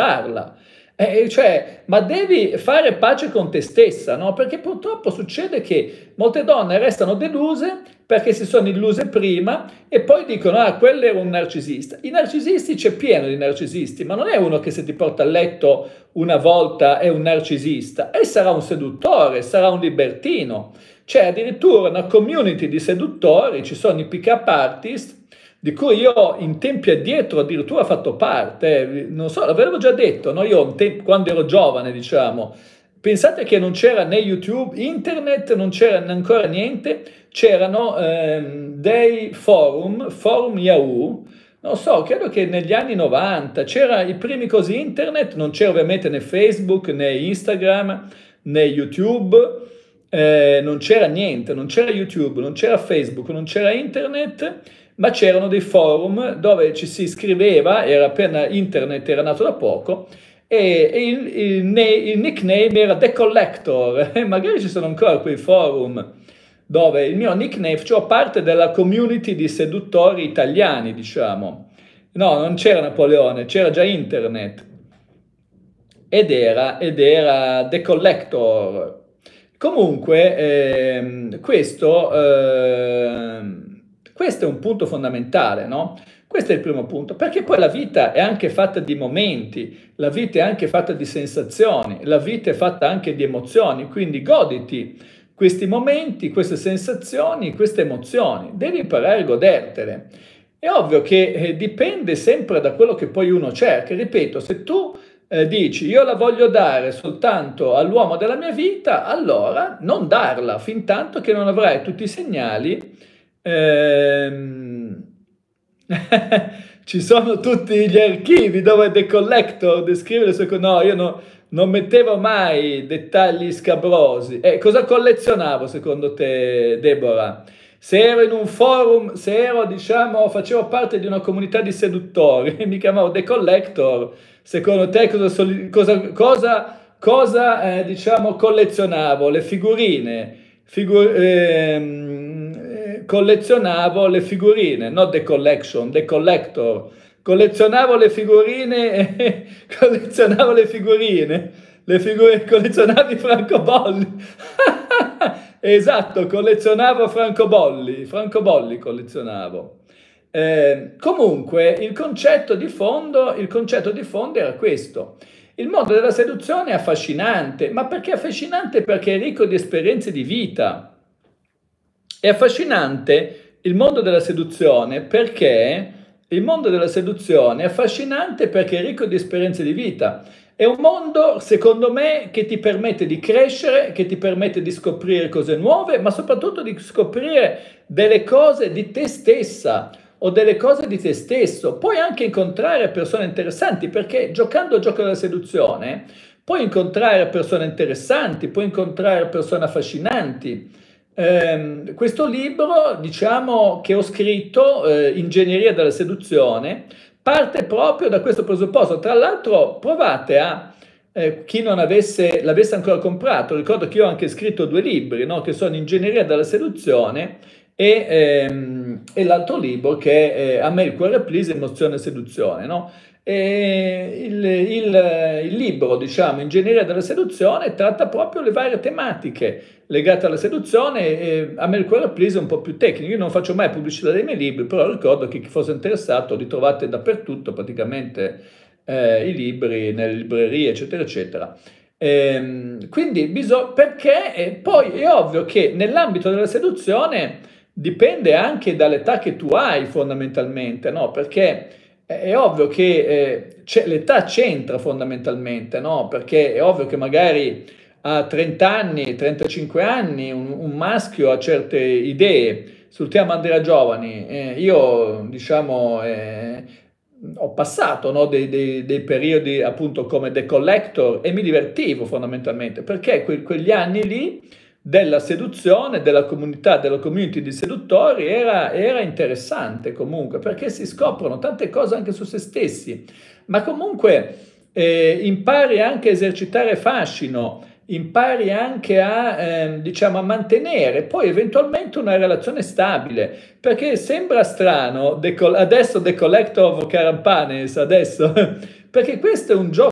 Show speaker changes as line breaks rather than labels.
affrontarla. Eh, eh, cioè, ma devi fare pace con te stessa, no? Perché purtroppo succede che molte donne restano deluse perché si sono illuse prima e poi dicono, ah, quello era un narcisista. I narcisisti c'è pieno di narcisisti, ma non è uno che se ti porta a letto una volta è un narcisista, e sarà un seduttore, sarà un libertino. C'è cioè, addirittura una community di seduttori, ci sono i pick-up artist di cui io in tempi addietro addirittura ho fatto parte, non so, l'avevo già detto, no? io tempo, quando ero giovane, diciamo, pensate che non c'era né YouTube, internet, non c'era ancora niente, c'erano ehm, dei forum, forum Yahoo, non so, credo che negli anni 90 c'era i primi così internet, non c'era ovviamente né Facebook, né Instagram, né YouTube, eh, non c'era niente, non c'era YouTube, non c'era Facebook, non c'era internet, ma c'erano dei forum dove ci si iscriveva, era appena internet era nato da poco, e, il, il, il, nickname era The Collector, e magari ci sono ancora quei forum dove il mio nickname, cioè parte della community di seduttori italiani, diciamo. No, non c'era Napoleone, c'era già internet. Ed era, ed era The Collector. Comunque, ehm, questo... Ehm, questo è un punto fondamentale, no? Questo è il primo punto, perché poi la vita è anche fatta di momenti, la vita è anche fatta di sensazioni, la vita è fatta anche di emozioni, quindi goditi questi momenti, queste sensazioni, queste emozioni, devi imparare a godertele. È ovvio che eh, dipende sempre da quello che poi uno cerca, ripeto, se tu eh, dici io la voglio dare soltanto all'uomo della mia vita, allora non darla fin tanto che non avrai tutti i segnali Ehm... Ci sono tutti gli archivi dove The Collector descrive le sue cose. No, io no, non mettevo mai dettagli scabrosi. Eh, cosa collezionavo secondo te, Deborah? Se ero in un forum, se ero, diciamo, facevo parte di una comunità di seduttori e mi chiamavo The Collector, secondo te cosa, cosa, cosa, cosa eh, diciamo, collezionavo? Le figurine, figu- ehm, collezionavo le figurine, not the collection, the collector. Collezionavo le figurine, collezionavo le figurine, le figure collezionavo i francobolli. esatto, collezionavo francobolli, francobolli collezionavo. Eh, comunque il concetto, fondo, il concetto di fondo era questo. Il mondo della seduzione è affascinante, ma perché affascinante? Perché è ricco di esperienze di vita. È affascinante il mondo della seduzione perché il mondo della seduzione è affascinante perché è ricco di esperienze di vita. È un mondo, secondo me, che ti permette di crescere, che ti permette di scoprire cose nuove, ma soprattutto di scoprire delle cose di te stessa o delle cose di te stesso. Puoi anche incontrare persone interessanti perché giocando al gioco della seduzione puoi incontrare persone interessanti, puoi incontrare persone affascinanti. Ehm, questo libro, diciamo, che ho scritto, eh, Ingegneria della seduzione, parte proprio da questo presupposto. Tra l'altro, provate a eh, chi non avesse, l'avesse ancora comprato. Ricordo che io ho anche scritto due libri, no? che sono Ingegneria della seduzione e, ehm, e l'altro libro che è eh, A me il cuore please, Emozione e seduzione. No? il, il, il, libro, diciamo, Ingegneria della seduzione, tratta proprio le varie tematiche legate alla seduzione. E a me il cuore please un po' più tecnico. Io non faccio mai pubblicità dei miei libri, però ricordo che chi fosse interessato li trovate dappertutto, praticamente eh, i libri, nelle librerie, eccetera, eccetera. E, ehm, quindi bisogna, perché e poi è ovvio che nell'ambito della seduzione dipende anche dall'età che tu hai fondamentalmente, no? Perché è ovvio che eh, l'età c'entra fondamentalmente, no? Perché è ovvio che magari a 30 anni, 35 anni, un, un maschio ha certe idee sul tema della giovani. Eh, io, diciamo, eh, ho passato no? dei, dei, dei, periodi appunto come The Collector e mi divertivo fondamentalmente, perché que- quegli anni lì della seduzione, della comunità, della community di seduttori era, era, interessante comunque perché si scoprono tante cose anche su se stessi, ma comunque eh, impari anche a esercitare fascino, impari anche a, eh, diciamo, a mantenere poi eventualmente una relazione stabile, perché sembra strano, the adesso The Collector of Carampanes, adesso, perché questo è un gioco